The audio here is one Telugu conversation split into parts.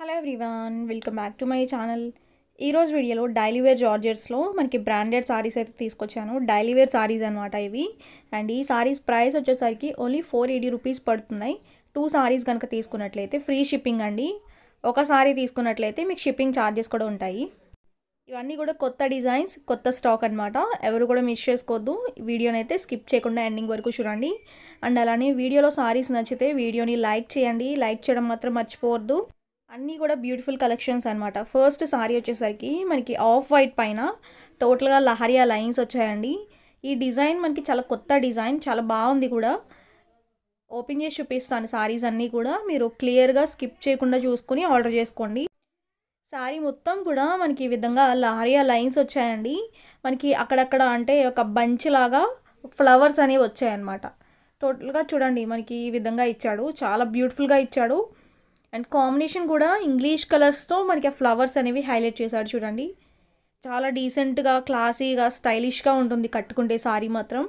hello everyone welcome back to my channel ఈరోజు వీడియోలో డైలీ వేర్ జార్జెట్స్లో మనకి బ్రాండెడ్ సారీస్ అయితే తీసుకొచ్చాను డైలీ వేర్ సారీస్ అనమాట ఇవి అండ్ ఈ సారీస్ ప్రైస్ వచ్చేసరికి ఓన్లీ ఫోర్ ఎయిటీ రూపీస్ పడుతున్నాయి టూ సారీస్ కనుక తీసుకున్నట్లయితే ఫ్రీ షిప్పింగ్ అండి ఒక సారీ తీసుకున్నట్లయితే మీకు షిప్పింగ్ ఛార్జెస్ కూడా ఉంటాయి ఇవన్నీ కూడా కొత్త డిజైన్స్ కొత్త స్టాక్ అనమాట ఎవరు కూడా మిస్ చేసుకోవద్దు వీడియోని అయితే స్కిప్ చేయకుండా ఎండింగ్ వరకు చూడండి అండ్ అలానే వీడియోలో సారీస్ నచ్చితే వీడియోని లైక్ చేయండి లైక్ చేయడం మాత్రం మర్చిపోవద్దు అన్నీ కూడా బ్యూటిఫుల్ కలెక్షన్స్ అనమాట ఫస్ట్ సారీ వచ్చేసరికి మనకి ఆఫ్ వైట్ పైన టోటల్గా లహరియా లైన్స్ వచ్చాయండి ఈ డిజైన్ మనకి చాలా కొత్త డిజైన్ చాలా బాగుంది కూడా ఓపెన్ చేసి చూపిస్తాను సారీస్ అన్నీ కూడా మీరు క్లియర్గా స్కిప్ చేయకుండా చూసుకొని ఆర్డర్ చేసుకోండి శారీ మొత్తం కూడా మనకి ఈ విధంగా లహరియా లైన్స్ వచ్చాయండి మనకి అక్కడక్కడ అంటే ఒక బంచ్ లాగా ఫ్లవర్స్ అనేవి వచ్చాయన్నమాట టోటల్గా చూడండి మనకి ఈ విధంగా ఇచ్చాడు చాలా బ్యూటిఫుల్గా ఇచ్చాడు అండ్ కాంబినేషన్ కూడా ఇంగ్లీష్ కలర్స్తో మనకి ఆ ఫ్లవర్స్ అనేవి హైలైట్ చేశాడు చూడండి చాలా డీసెంట్గా క్లాసీగా స్టైలిష్గా ఉంటుంది కట్టుకుంటే సారీ మాత్రం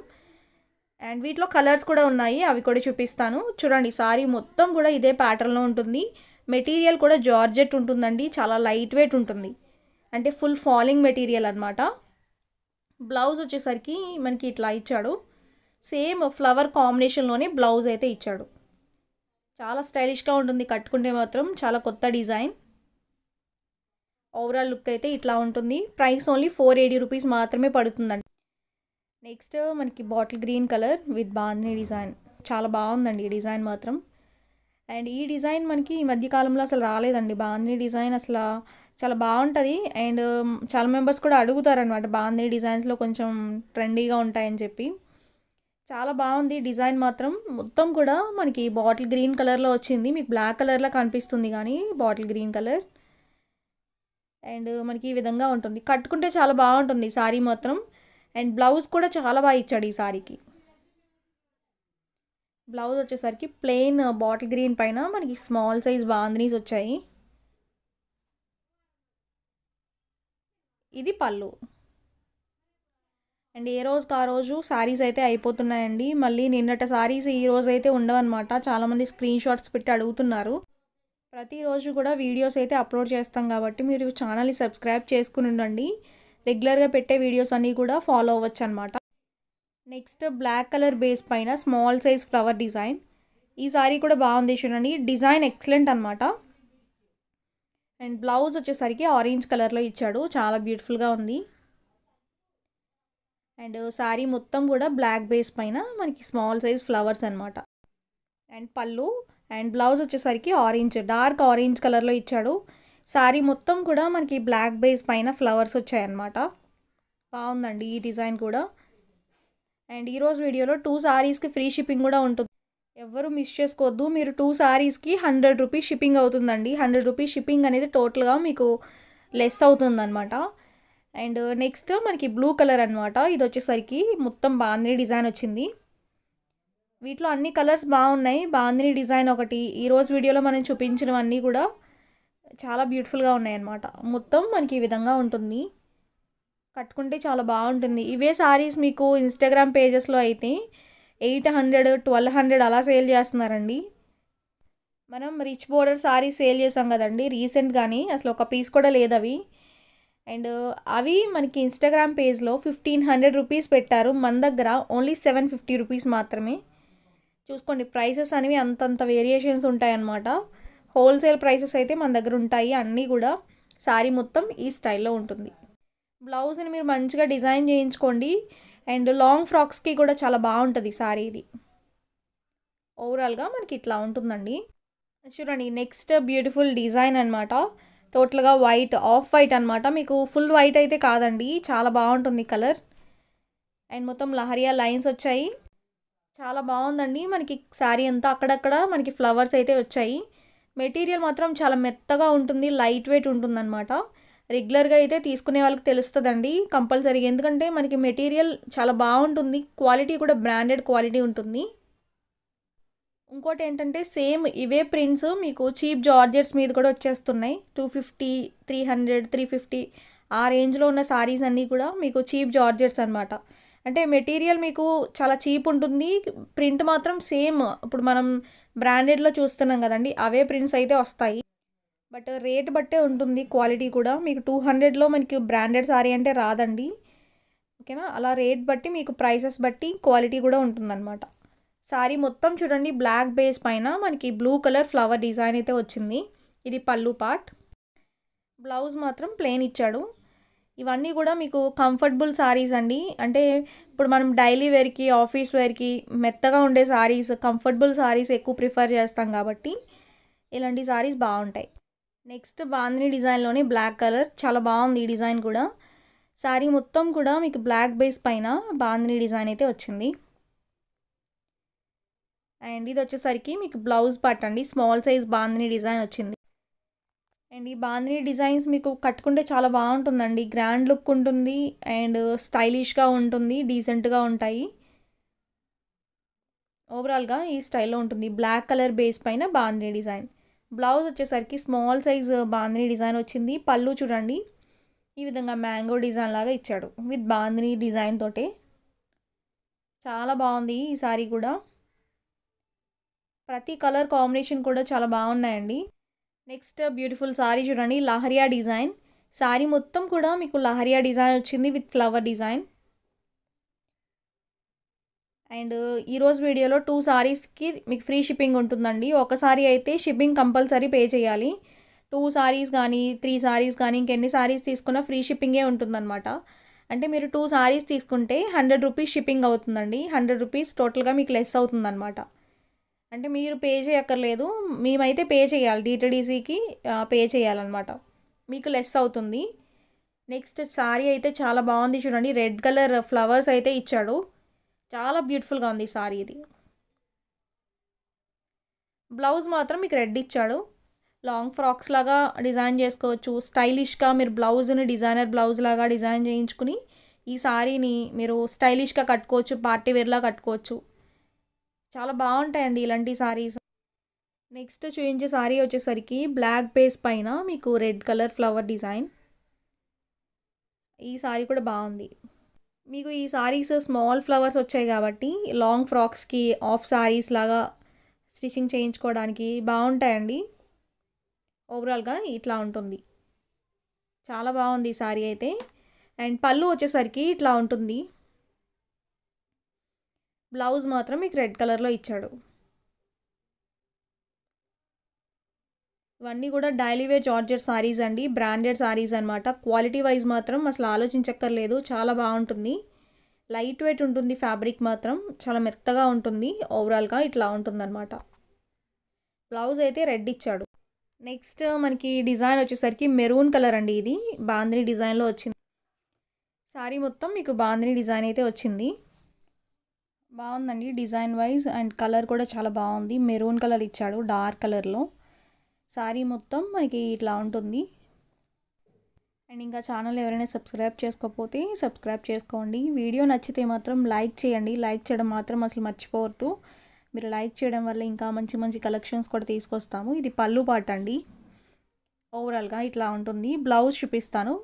అండ్ వీటిలో కలర్స్ కూడా ఉన్నాయి అవి కూడా చూపిస్తాను చూడండి సారీ మొత్తం కూడా ఇదే ప్యాటర్న్లో ఉంటుంది మెటీరియల్ కూడా జార్జెట్ ఉంటుందండి చాలా లైట్ వెయిట్ ఉంటుంది అంటే ఫుల్ ఫాలింగ్ మెటీరియల్ అనమాట బ్లౌజ్ వచ్చేసరికి మనకి ఇట్లా ఇచ్చాడు సేమ్ ఫ్లవర్ కాంబినేషన్లోనే బ్లౌజ్ అయితే ఇచ్చాడు చాలా స్టైలిష్గా ఉంటుంది కట్టుకుంటే మాత్రం చాలా కొత్త డిజైన్ ఓవరాల్ లుక్ అయితే ఇట్లా ఉంటుంది price only four eighty rupees మాత్రమే పడుతుందండి నెక్స్ట్ మనకి bottle green colour with bandhani design చాలా బాగుందండి ఈ డిజైన్ మాత్రం అండ్ ఈ డిజైన్ మనకి ఈ మధ్యకాలంలో అసలు రాలేదండి బాంధని డిజైన్ అసలు చాలా బాగుంటుంది అండ్ um, చాలా మెంబర్స్ కూడా అడుగుతారనమాట బాంధని డిజైన్స్లో కొంచెం ట్రెండీగా ఉంటాయని చెప్పి చాలా బాగుంది డిజైన్ మాత్రం మొత్తం కూడా మనకి బాటిల్ గ్రీన్ కలర్లో వచ్చింది మీకు బ్లాక్ కలర్లో కనిపిస్తుంది కానీ బాటిల్ గ్రీన్ కలర్ అండ్ మనకి ఈ విధంగా ఉంటుంది కట్టుకుంటే చాలా బాగుంటుంది సారీ మాత్రం అండ్ బ్లౌజ్ కూడా చాలా బాగా ఇచ్చాడు ఈ సారీకి బ్లౌజ్ వచ్చేసరికి ప్లెయిన్ బాటిల్ గ్రీన్ పైన మనకి స్మాల్ సైజ్ బాంద్రీస్ వచ్చాయి ఇది పళ్ళు అండ్ ఏ రోజుకి ఆ రోజు శారీస్ అయితే అయిపోతున్నాయండి మళ్ళీ నిన్నట శారీస్ ఈ రోజు అయితే ఉండవన్నమాట చాలామంది స్క్రీన్ షాట్స్ పెట్టి అడుగుతున్నారు ప్రతిరోజు కూడా వీడియోస్ అయితే అప్లోడ్ చేస్తాం కాబట్టి మీరు ఛానల్ని సబ్స్క్రైబ్ చేసుకుని ఉండండి రెగ్యులర్గా పెట్టే వీడియోస్ అన్నీ కూడా ఫాలో అవ్వచ్చు అనమాట నెక్స్ట్ బ్లాక్ కలర్ బేస్ పైన స్మాల్ సైజ్ ఫ్లవర్ డిజైన్ ఈ సారీ కూడా బాగుంది చూడండి డిజైన్ ఎక్సలెంట్ అనమాట అండ్ బ్లౌజ్ వచ్చేసరికి ఆరెంజ్ కలర్లో ఇచ్చాడు చాలా బ్యూటిఫుల్గా ఉంది అండ్ శారీ మొత్తం కూడా బ్లాక్ బేస్ పైన మనకి స్మాల్ సైజ్ ఫ్లవర్స్ అనమాట అండ్ పళ్ళు అండ్ బ్లౌజ్ వచ్చేసరికి ఆరెంజ్ డార్క్ ఆరెంజ్ కలర్లో ఇచ్చాడు శారీ మొత్తం కూడా మనకి బ్లాక్ బేస్ పైన ఫ్లవర్స్ వచ్చాయన్నమాట బాగుందండి ఈ డిజైన్ కూడా అండ్ ఈరోజు వీడియోలో టూ శారీస్కి ఫ్రీ షిప్పింగ్ కూడా ఉంటుంది ఎవరు మిస్ చేసుకోవద్దు మీరు టూ శారీస్కి హండ్రెడ్ రూపీస్ షిప్పింగ్ అవుతుందండి హండ్రెడ్ రూపీస్ షిప్పింగ్ అనేది టోటల్గా మీకు లెస్ అవుతుందన్నమాట అండ్ నెక్స్ట్ మనకి బ్లూ కలర్ అనమాట ఇది వచ్చేసరికి మొత్తం బాంద్రీ డిజైన్ వచ్చింది వీటిలో అన్ని కలర్స్ బాగున్నాయి బాంద్రీ డిజైన్ ఒకటి ఈరోజు వీడియోలో మనం చూపించినవన్నీ కూడా చాలా బ్యూటిఫుల్గా ఉన్నాయి అనమాట మొత్తం మనకి ఈ విధంగా ఉంటుంది కట్టుకుంటే చాలా బాగుంటుంది ఇవే సారీస్ మీకు ఇన్స్టాగ్రామ్ పేజెస్లో అయితే ఎయిట్ హండ్రెడ్ ట్వెల్వ్ హండ్రెడ్ అలా సేల్ చేస్తున్నారండి మనం రిచ్ బోర్డర్ సారీ సేల్ చేసాం కదండి రీసెంట్ కానీ అసలు ఒక పీస్ కూడా లేదు అవి అండ్ అవి మనకి ఇన్స్టాగ్రామ్ పేజ్లో ఫిఫ్టీన్ హండ్రెడ్ రూపీస్ పెట్టారు మన దగ్గర ఓన్లీ సెవెన్ ఫిఫ్టీ రూపీస్ మాత్రమే చూసుకోండి ప్రైసెస్ అనేవి అంతంత వేరియేషన్స్ ఉంటాయన్నమాట హోల్సేల్ ప్రైసెస్ అయితే మన దగ్గర ఉంటాయి అన్నీ కూడా శారీ మొత్తం ఈ స్టైల్లో ఉంటుంది బ్లౌజ్ని మీరు మంచిగా డిజైన్ చేయించుకోండి అండ్ లాంగ్ ఫ్రాక్స్కి కూడా చాలా బాగుంటుంది శారీ ఇది ఓవరాల్గా మనకి ఇట్లా ఉంటుందండి చూడండి నెక్స్ట్ బ్యూటిఫుల్ డిజైన్ అనమాట టోటల్గా వైట్ ఆఫ్ వైట్ అనమాట మీకు ఫుల్ వైట్ అయితే కాదండి చాలా బాగుంటుంది కలర్ అండ్ మొత్తం లహరియా లైన్స్ వచ్చాయి చాలా బాగుందండి మనకి శారీ అంతా అక్కడక్కడ మనకి ఫ్లవర్స్ అయితే వచ్చాయి మెటీరియల్ మాత్రం చాలా మెత్తగా ఉంటుంది లైట్ వెయిట్ అనమాట రెగ్యులర్గా అయితే తీసుకునే వాళ్ళకి తెలుస్తుందండి కంపల్సరీ ఎందుకంటే మనకి మెటీరియల్ చాలా బాగుంటుంది క్వాలిటీ కూడా బ్రాండెడ్ క్వాలిటీ ఉంటుంది ఇంకోటి ఏంటంటే సేమ్ ఇవే ప్రింట్స్ మీకు చీప్ జార్జెట్స్ మీద కూడా వచ్చేస్తున్నాయి two fifty three hundred three fifty ఆ రేంజ్లో ఉన్న సారీస్ అన్నీ కూడా మీకు చీప్ జార్జెట్స్ అనమాట అంటే మెటీరియల్ మీకు చాలా చీప్ ఉంటుంది ప్రింట్ మాత్రం సేమ్ ఇప్పుడు మనం బ్రాండెడ్లో చూస్తున్నాం కదండి అవే ప్రింట్స్ అయితే వస్తాయి బట్ రేట్ బట్టే ఉంటుంది క్వాలిటీ కూడా మీకు టూ హండ్రెడ్లో మనకి బ్రాండెడ్ సారీ అంటే రాదండి ఓకేనా అలా రేట్ బట్టి మీకు ప్రైసెస్ బట్టి క్వాలిటీ కూడా ఉంటుందన్నమాట శారీ మొత్తం చూడండి బ్లాక్ బేస్ పైన మనకి బ్లూ కలర్ ఫ్లవర్ డిజైన్ అయితే వచ్చింది ఇది పళ్ళు పార్ట్ బ్లౌజ్ మాత్రం ప్లెయిన్ ఇచ్చాడు ఇవన్నీ కూడా మీకు కంఫర్టబుల్ సారీస్ అండి అంటే ఇప్పుడు మనం డైలీ వేర్కి ఆఫీస్ వేర్కి మెత్తగా ఉండే సారీస్ కంఫర్టబుల్ సారీస్ ఎక్కువ ప్రిఫర్ చేస్తాం కాబట్టి ఇలాంటి సారీస్ బాగుంటాయి నెక్స్ట్ బాందిని డిజైన్లోనే బ్లాక్ కలర్ చాలా బాగుంది ఈ డిజైన్ కూడా శారీ మొత్తం కూడా మీకు బ్లాక్ బేస్ పైన బాంధిని డిజైన్ అయితే వచ్చింది అండ్ ఇది వచ్చేసరికి మీకు బ్లౌజ్ పట్టండి అండి స్మాల్ సైజ్ బాందిని డిజైన్ వచ్చింది అండ్ ఈ బాందిని డిజైన్స్ మీకు కట్టుకుంటే చాలా బాగుంటుందండి గ్రాండ్ లుక్ ఉంటుంది అండ్ స్టైలిష్గా ఉంటుంది డీసెంట్గా ఉంటాయి ఓవరాల్గా ఈ స్టైల్లో ఉంటుంది బ్లాక్ కలర్ బేస్ పైన బాందిని డిజైన్ బ్లౌజ్ వచ్చేసరికి స్మాల్ సైజ్ బాంధిని డిజైన్ వచ్చింది పళ్ళు చూడండి ఈ విధంగా మ్యాంగో డిజైన్ లాగా ఇచ్చాడు విత్ బాంధిని డిజైన్ తోటే చాలా బాగుంది ఈ సారీ కూడా ప్రతి కలర్ కాంబినేషన్ కూడా చాలా బాగున్నాయండి నెక్స్ట్ బ్యూటిఫుల్ సారీ చూడండి లహరియా డిజైన్ శారీ మొత్తం కూడా మీకు లహరియా డిజైన్ వచ్చింది విత్ ఫ్లవర్ డిజైన్ అండ్ ఈరోజు వీడియోలో టూ సారీస్కి మీకు ఫ్రీ షిప్పింగ్ ఉంటుందండి ఒక సారీ అయితే షిప్పింగ్ కంపల్సరీ పే చేయాలి టూ శారీస్ కానీ త్రీ సారీస్ కానీ ఇంకెన్ని సారీస్ తీసుకున్నా ఫ్రీ షిప్పింగే ఉంటుందన్నమాట అంటే మీరు టూ శారీస్ తీసుకుంటే హండ్రెడ్ రూపీస్ షిప్పింగ్ అవుతుందండి హండ్రెడ్ రూపీస్ టోటల్గా మీకు లెస్ అవుతుందన్నమాట అంటే మీరు పే చేయక్కర్లేదు మేమైతే పే చేయాలి డిటీడీసీకి పే చేయాలన్నమాట మీకు లెస్ అవుతుంది నెక్స్ట్ శారీ అయితే చాలా బాగుంది చూడండి రెడ్ కలర్ ఫ్లవర్స్ అయితే ఇచ్చాడు చాలా బ్యూటిఫుల్గా ఉంది శారీ ఇది బ్లౌజ్ మాత్రం మీకు రెడ్ ఇచ్చాడు లాంగ్ ఫ్రాక్స్ లాగా డిజైన్ చేసుకోవచ్చు స్టైలిష్గా మీరు బ్లౌజ్ని డిజైనర్ బ్లౌజ్ లాగా డిజైన్ చేయించుకుని ఈ శారీని మీరు స్టైలిష్గా కట్టుకోవచ్చు పార్టీ వేర్లా కట్టుకోవచ్చు చాలా బాగుంటాయండి ఇలాంటి సారీస్ నెక్స్ట్ చూపించే సారీ వచ్చేసరికి బ్లాక్ బేస్ పైన మీకు రెడ్ కలర్ ఫ్లవర్ డిజైన్ ఈ సారీ కూడా బాగుంది మీకు ఈ సారీస్ స్మాల్ ఫ్లవర్స్ వచ్చాయి కాబట్టి లాంగ్ ఫ్రాక్స్కి ఆఫ్ సారీస్ లాగా స్టిచ్చింగ్ చేయించుకోవడానికి బాగుంటాయండి ఓవరాల్గా ఇట్లా ఉంటుంది చాలా బాగుంది ఈ సారీ అయితే అండ్ పళ్ళు వచ్చేసరికి ఇట్లా ఉంటుంది బ్లౌజ్ మాత్రం మీకు రెడ్ కలర్లో ఇచ్చాడు ఇవన్నీ కూడా డైలీ వేర్ జార్జెట్ సారీస్ అండి బ్రాండెడ్ సారీస్ అనమాట క్వాలిటీ వైజ్ మాత్రం అసలు ఆలోచించక్కర్లేదు చాలా బాగుంటుంది లైట్ వెయిట్ ఉంటుంది ఫ్యాబ్రిక్ మాత్రం చాలా మెత్తగా ఉంటుంది ఓవరాల్గా ఇట్లా ఉంటుందన్నమాట బ్లౌజ్ అయితే రెడ్ ఇచ్చాడు నెక్స్ట్ మనకి డిజైన్ వచ్చేసరికి మెరూన్ కలర్ అండి ఇది బాంద్రీ డిజైన్లో వచ్చింది సారీ మొత్తం మీకు బాంద్రీ డిజైన్ అయితే వచ్చింది బాగుందండి డిజైన్ వైజ్ అండ్ కలర్ కూడా చాలా బాగుంది మెరూన్ కలర్ ఇచ్చాడు డార్క్ కలర్లో శారీ మొత్తం మనకి ఇట్లా ఉంటుంది అండ్ ఇంకా ఛానల్ ఎవరైనా సబ్స్క్రైబ్ చేసుకోకపోతే సబ్స్క్రైబ్ చేసుకోండి వీడియో నచ్చితే మాత్రం లైక్ చేయండి లైక్ చేయడం మాత్రం అసలు మర్చిపోవద్దు మీరు లైక్ చేయడం వల్ల ఇంకా మంచి మంచి కలెక్షన్స్ కూడా తీసుకొస్తాము ఇది పళ్ళు పాట అండి ఓవరాల్గా ఇట్లా ఉంటుంది బ్లౌజ్ చూపిస్తాను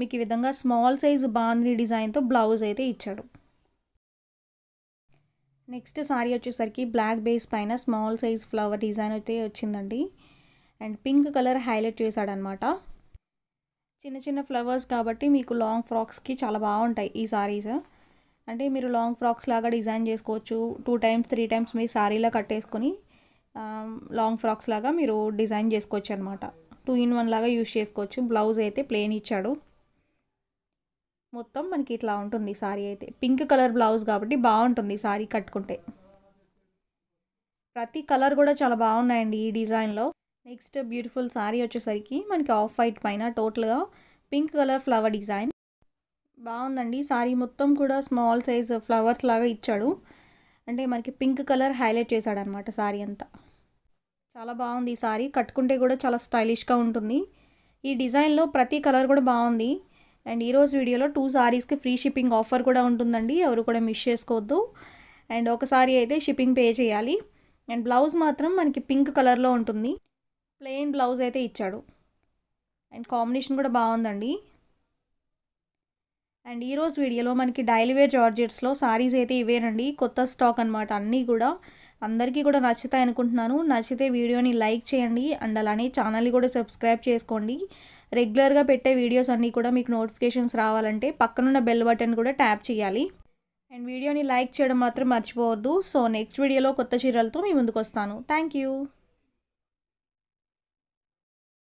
మీకు ఈ విధంగా స్మాల్ సైజ్ బాంద్రీ డిజైన్తో బ్లౌజ్ అయితే ఇచ్చాడు నెక్స్ట్ సారీ వచ్చేసరికి బ్లాక్ బేస్ పైన స్మాల్ సైజ్ ఫ్లవర్ డిజైన్ అయితే వచ్చిందండి అండ్ పింక్ కలర్ హైలైట్ చేశాడనమాట చిన్న చిన్న ఫ్లవర్స్ కాబట్టి మీకు లాంగ్ ఫ్రాక్స్కి చాలా బాగుంటాయి ఈ సారీస్ అంటే మీరు లాంగ్ ఫ్రాక్స్ లాగా డిజైన్ చేసుకోవచ్చు టూ టైమ్స్ త్రీ టైమ్స్ మీ సారీలా కట్టేసుకొని లాంగ్ ఫ్రాక్స్ లాగా మీరు డిజైన్ చేసుకోవచ్చు అనమాట టూ ఇన్ వన్ లాగా యూజ్ చేసుకోవచ్చు బ్లౌజ్ అయితే ప్లెయిన్ ఇచ్చాడు మొత్తం మనకి ఇట్లా ఉంటుంది సారీ అయితే పింక్ కలర్ బ్లౌజ్ కాబట్టి బాగుంటుంది సారీ కట్టుకుంటే ప్రతి కలర్ కూడా చాలా బాగున్నాయండి ఈ డిజైన్లో నెక్స్ట్ బ్యూటిఫుల్ సారీ వచ్చేసరికి మనకి ఆఫ్ వైట్ పైన టోటల్గా పింక్ కలర్ ఫ్లవర్ డిజైన్ బాగుందండి సారీ మొత్తం కూడా స్మాల్ సైజ్ ఫ్లవర్స్ లాగా ఇచ్చాడు అంటే మనకి పింక్ కలర్ హైలైట్ చేశాడు అనమాట సారీ అంతా చాలా బాగుంది ఈ సారీ కట్టుకుంటే కూడా చాలా స్టైలిష్గా ఉంటుంది ఈ డిజైన్లో ప్రతి కలర్ కూడా బాగుంది అండ్ ఈరోజు వీడియోలో టూ సారీస్కి ఫ్రీ షిప్పింగ్ ఆఫర్ కూడా ఉంటుందండి ఎవరు కూడా మిస్ చేసుకోవద్దు అండ్ ఒకసారి అయితే షిప్పింగ్ పే చేయాలి అండ్ బ్లౌజ్ మాత్రం మనకి పింక్ కలర్లో ఉంటుంది ప్లెయిన్ బ్లౌజ్ అయితే ఇచ్చాడు అండ్ కాంబినేషన్ కూడా బాగుందండి అండ్ ఈరోజు వీడియోలో మనకి డైలీవేర్ జార్జెట్స్లో సారీస్ అయితే ఇవేనండి కొత్త స్టాక్ అనమాట అన్నీ కూడా అందరికీ కూడా నచ్చుతాయి అనుకుంటున్నాను నచ్చితే వీడియోని లైక్ చేయండి అండ్ అలానే ఛానల్ని కూడా సబ్స్క్రైబ్ చేసుకోండి రెగ్యులర్గా పెట్టే వీడియోస్ అన్నీ కూడా మీకు నోటిఫికేషన్స్ రావాలంటే పక్కనున్న బెల్ బటన్ కూడా ట్యాప్ చేయాలి అండ్ వీడియోని లైక్ చేయడం మాత్రం మర్చిపోవద్దు సో నెక్స్ట్ వీడియోలో కొత్త చీరలతో మీ ముందుకు వస్తాను థ్యాంక్ యూ